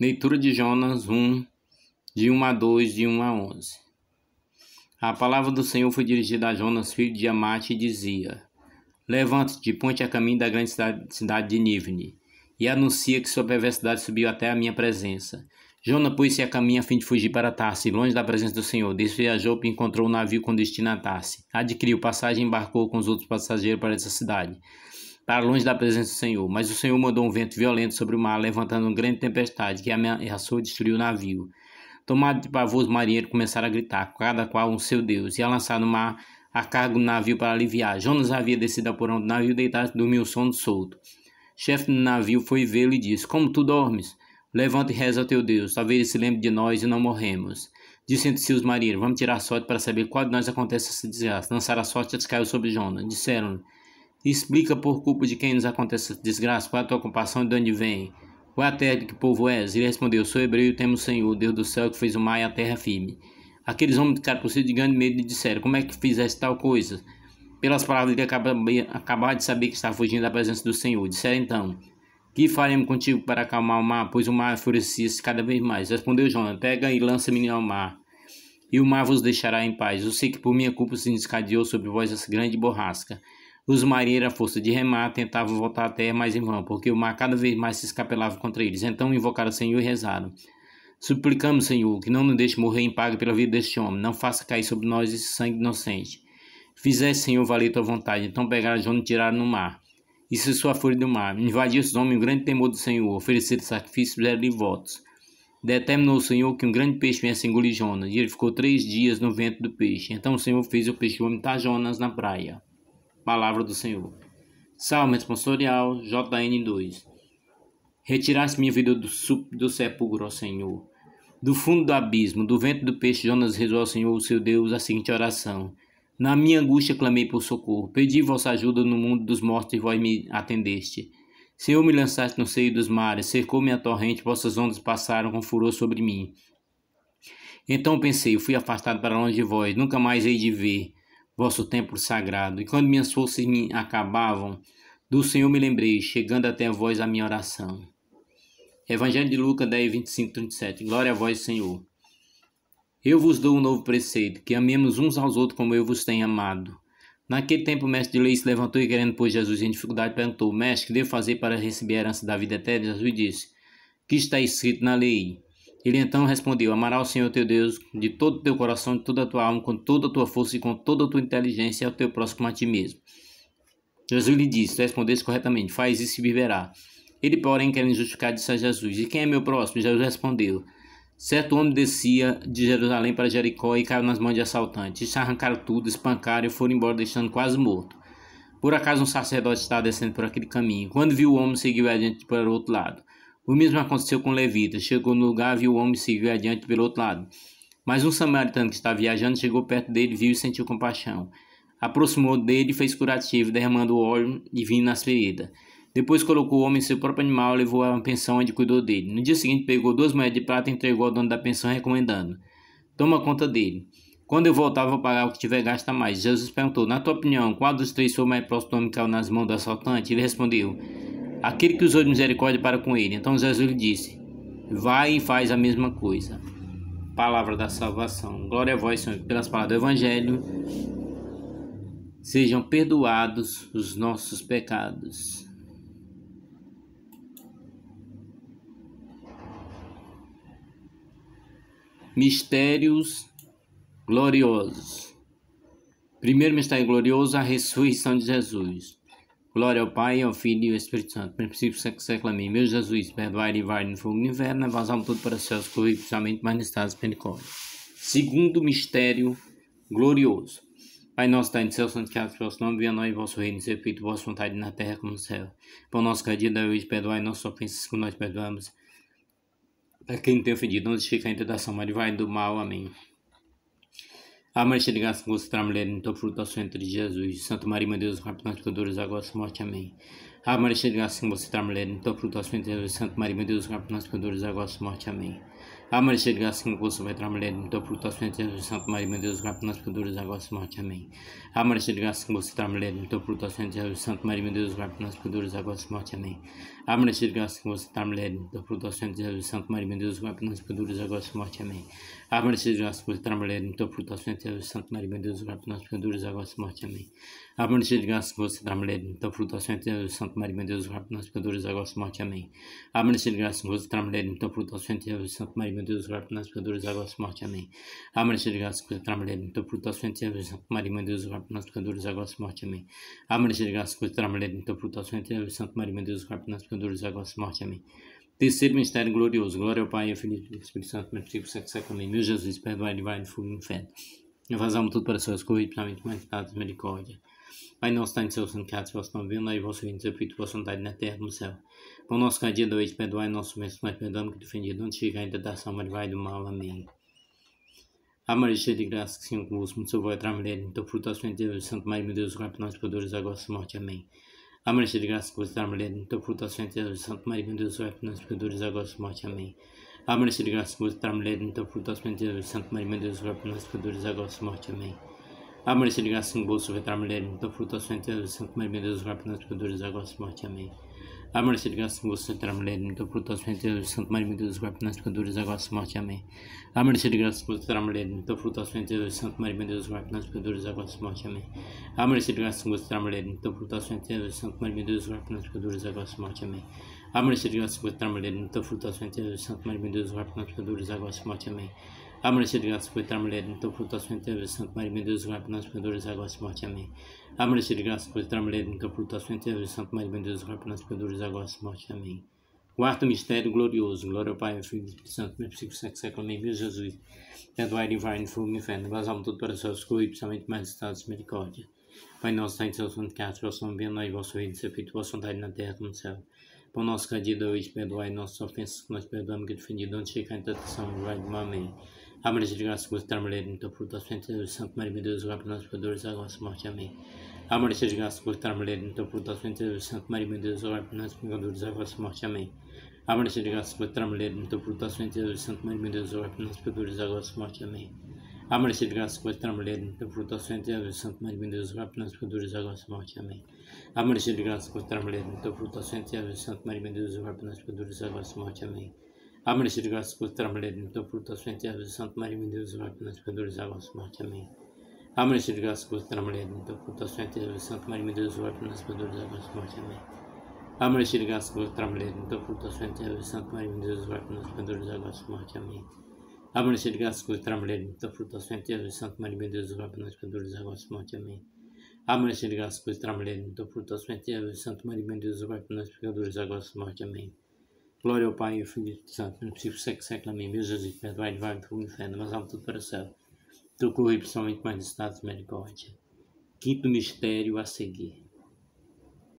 Leitura de Jonas 1, de 1 a 2, de 1 a 11. A palavra do Senhor foi dirigida a Jonas, filho de Amate, e dizia: Levante-te, ponte a caminho da grande cidade de Nivne, e anuncia que sua perversidade subiu até a minha presença. Jonas pôs-se a caminho a fim de fugir para Tarse, longe da presença do Senhor. Desviajou e encontrou um navio com destino a Tarse. Adquiriu passagem e embarcou com os outros passageiros para essa cidade para tá longe da presença do Senhor. Mas o Senhor mandou um vento violento sobre o mar, levantando uma grande tempestade que ameaçou e destruiu o navio. Tomado de pavor, os marinheiros começaram a gritar, cada qual um seu Deus, e a lançar no mar a carga do navio para aliviar. Jonas havia descido a porão do navio, deitado, dormiu sono solto. Chefe do navio foi vê-lo e disse: Como tu dormes? Levanta e reza ao teu Deus, talvez ele se lembre de nós e não morremos. Disse entre si os marinheiros: Vamos tirar sorte para saber qual de nós acontece esse desastre. Lançaram a sorte e caiu sobre Jonas. Disseram-lhe: Explica por culpa de quem nos acontece essa desgraça, qual é a tua ocupação e de onde vem. Qual é a terra de que povo és? Ele respondeu: Sou hebreu e temo o Senhor, Deus do céu, que fez o mar e a terra firme. Aqueles homens ficaram por si de grande medo e disseram: Como é que fizeste tal coisa? Pelas palavras que acabar de saber que estava fugindo da presença do Senhor. Disseram então: Que faremos contigo para acalmar o mar? Pois o mar enfurecia-se cada vez mais. Respondeu Jonas: Pega e lança-me ao mar, e o mar vos deixará em paz. Eu sei que por minha culpa se desencadeou sobre vós essa grande borrasca os marinheiros, à força de remar, tentavam voltar à terra mais em vão, porque o mar cada vez mais se escapelava contra eles. Então invocaram o Senhor e rezaram. Suplicamos, Senhor, que não nos deixe morrer em paga pela vida deste homem. Não faça cair sobre nós esse sangue inocente. Fizesse, Senhor, valer tua vontade. Então pegaram João e tiraram no mar. E se sua fúria do mar invadiu os homens, o grande temor do Senhor, ofereceram sacrifícios e fizeram votos. Determinou o Senhor que um grande peixe viesse engolir Jonas, e ele ficou três dias no ventre do peixe. Então o Senhor fez o peixe vomitar Jonas na praia. Palavra do Senhor. Salmo responsorial JN2. Retiraste minha vida do, do sepulcro, ó Senhor. Do fundo do abismo, do vento do peixe, Jonas rezou ao Senhor, seu Deus, a seguinte oração. Na minha angústia clamei por socorro. Pedi vossa ajuda no mundo dos mortos e vós me atendeste. Senhor, me lançaste no seio dos mares, cercou minha torrente, vossas ondas passaram com furor sobre mim. Então pensei, fui afastado para longe de vós, nunca mais hei de ver vosso templo sagrado. E quando minhas forças me acabavam, do Senhor me lembrei, chegando até a vós a minha oração. Evangelho de Lucas 10, 25, 37. Glória a vós, Senhor. Eu vos dou um novo preceito, que amemos uns aos outros como eu vos tenho amado. Naquele tempo, o mestre de lei se levantou e, querendo pôr Jesus em dificuldade, perguntou: Mestre, que devo fazer para receber a herança da vida eterna? Jesus disse: Que está escrito na lei? Ele então respondeu: Amarás o Senhor teu Deus de todo o teu coração, de toda a tua alma, com toda a tua força e com toda a tua inteligência, ao teu próximo a ti mesmo. Jesus lhe disse: respondeste corretamente, faz isso e viverá. Ele, porém, querendo justificar, disse a Jesus: E quem é meu próximo? Jesus respondeu: Certo homem descia de Jerusalém para Jericó e caiu nas mãos de assaltantes. arrancaram tudo, espancaram e foram embora, deixando quase morto. Por acaso um sacerdote estava descendo por aquele caminho. Quando viu o homem, seguiu adiante para o outro lado. O mesmo aconteceu com Levita. Chegou no lugar, viu o homem e seguiu adiante pelo outro lado. Mas um samaritano que estava viajando chegou perto dele, viu e sentiu compaixão. Aproximou dele e fez curativo, derramando óleo e vinho nas feridas. Depois colocou o homem em seu próprio animal e levou a uma pensão onde cuidou dele. No dia seguinte pegou duas moedas de prata e entregou ao dono da pensão, recomendando: Toma conta dele. Quando eu voltar, vou pagar o que tiver gasto a mais. Jesus perguntou: Na tua opinião, qual dos três foi mais próximo do homem que caiu nas mãos do assaltante? Ele respondeu: aquele que usou de misericórdia para com ele. Então Jesus lhe disse: Vai e faz a mesma coisa. Palavra da salvação. Glória a vós, Senhor, pelas palavras do Evangelho. Sejam perdoados os nossos pecados. Mistérios gloriosos. Primeiro mistério glorioso, a ressurreição de Jesus. Glória ao Pai, ao Filho e ao Espírito Santo, no princípio, século, século, amém. Meu Jesus, perdoai e vai no fogo do inverno, vazamos tudo para os céus, corri principalmente mais necessitados de Segundo mistério glorioso. Pai nosso, está no céu, santificado seja o vosso nome, venha a nós vosso reino, seja feito vossa vontade na terra como no céu. Por nosso cada dia, dai hoje, perdoai nossas ofensas, como nós perdoamos a quem tem ofendido. Não nos fica a tentação, mas vai do mal. Amém. A mãe de ligação você, a mulher em teu fruto ao centro de Jesus. Santa Maria, Mãe de rapaz, rápido pecadores, agora sua morte. Amém. A Maria de ligação você, a mulher em teu fruto ao centro de Jesus. Santa Maria, Mãe de rapaz, rápido pecadores, agora sua morte. Amém. A Maria de graça que vai trabalhar muito a fruta Maria, meu Deus, grave nas peduras, agora e morte. Amém. A Maria de graça que impulso trabalhar muito a Maria, meu Deus, grave nas peduras, agora e morte. Amém. A Maria de graça que impulso trabalhar muito a Maria, meu Deus, grave nas peduras, agora e morte. Amém. A Maria de graça que impulso trabalhar muito a Maria, meu Deus, grave nas peduras, agora e morte. Amém. A Maria de graça que impulso trabalhar muito Maria, meu Deus, grave nas peduras, agora e morte. Amém. A Maria de graça que impulso trabalhar Maria, meu Deus, rogai por nós, pecadores, agora e morte. Amém. A Maria, de graça, coisa trabalhada, então por tua frente, Santo Maria, meu Deus, rogai por nós, pecadores, agora e morte. Amém. A Maria, de graça, coisa trabalhada, então por tua frente, Santo Maria, meu Deus, rogai por nós, pecadores, agora e morte. Amém. Terceiro mistério glorioso. Glória ao Pai, ao Filho e ao Espírito Santo, meu Deus, sexo, sexo, amém. Meu Jesus, perdoai, livrai do fogo do inferno. Vazamos tudo para as suas corridas, principalmente mais dados, misericórdia. Pai seu santificado vosso nome, venha e vosso reino, seja feito vossa vontade na terra no céu. Pão nosso cada dia dois, perdoai nosso mesmos, nós é perdoamos que defendido, não chegar em tentação, mas vai do mal. Amém. A Maria cheia de graça, que Senhor convosco, muito seu voo entre a mulher, então fruto da sua Deus, Santo Maria, meu Deus, rogai para nós, pecadores, agora sua morte. Amém. A Maria cheia de graça, que você entre a mulher, então fruto da sua Deus, Santo Maria, meu Deus, rogai para nós, pecadores, agora sua morte. Amém. A Maria cheia de graça, que você entre a mulher, então fruto da sua Deus, Santo Maria, meu Deus, rogai para nós, pecadores, agora sua morte. Amém. Amor, ah, se ligar sem bolso, vetar mulher, muita então, flutuação entre as cinco mais bendas, rápidas, pecadores, agora se morte. Amém. Amor, se ligar sem bolso, vetar mulher, muita então, flutuação entre as cinco mais bendas, rápidas, pecadores, agora se morte. Amém. Amor, se ligar sem bolso, vetar mulher, muita então, flutuação entre as cinco mais bendas, rápidas, pecadores, agora se morte. Amém. Amor, ah, se ligar sem bolso, mulher, pecadores, agora se morte. Amém. se bolso, mulher, pecadores, agora se morte. Amém. A mercê de graça foi mulher, então sua inteira, Santo Maria, meu Deus, rogai por nós pecadores, agora e morte. Amém. A mercê de graça foi mulher, então sua inteira, Santo Maria, meu Deus, rogai por nós pecadores, agora e morte. Amém. Quarto mistério glorioso, glória ao Pai, ao Filho e ao Espírito Santo, meu psico, sexo, século, amém, meu Jesus, perdoai, livrai, fogo, inferno, nós almas todo para seus corpos, principalmente mais estados de misericórdia. Pai nosso, Senhor, Deus, santificado, vosso nome, bem, nós, vosso reino, seu feito, vossa vontade na terra como no céu. Pão nosso cadido hoje, perdoai nossas ofensas, que nós perdoamos que defendido, onde chegar em tentação, vai de amém. Abra-nos de graça, gosto de estar mulher, muito fruto das fentes, Santo Maria, meu Deus, rogai por nós pecadores, agora e morte. Amém. abra de graça, gosto de estar mulher, muito fruto das fentes, Santo Maria, meu Deus, rogai por nós pecadores, agora e morte. Amém. abra de graça, gosto de estar mulher, muito fruto das fentes, Santo Maria, meu Deus, rogai por nós pecadores, agora e morte. Amém. abra de graça, gosto de estar mulher, muito fruto das fentes, Santo Maria, meu Deus, rogai por nós pecadores, agora e morte. Amém. de graça, gosto de mulher, muito fruto das Santo Maria, meu Deus, rogai por nós pecadores, agora e morte. Amém. Abre-nos de graça então, por trabalharmos a proteção de Santo Maria, meu Deus, então, vai pelas pecadoras, agora e morte. Amém. Abre-nos de graça então, por trabalharmos da a de Santo Maria, meu Deus, vai pelas pecadoras, agora e morte. Amém. Abre-nos de graça por trabalharmos da a de Santo Maria, meu Deus, vai pelas pecadoras, agora e morte. Amém. Abre-nos de graça por trabalharmos da a de Santo Maria, meu Deus, vai pelas pecadoras, agora e morte. Amém. Abre-nos de graça por a da a de Santo Maria, meu Deus, vai pelas pecadoras, agora e morte. Amém. Glória ao Pai, e ao Filho e ao Espírito Santo, no princípio, sexo, século, amém. Meu Jesus, perdoai, vai me por inferno, mas amo tudo para o céu. Tu corri principalmente mais necessidade de misericórdia. Quinto mistério a seguir.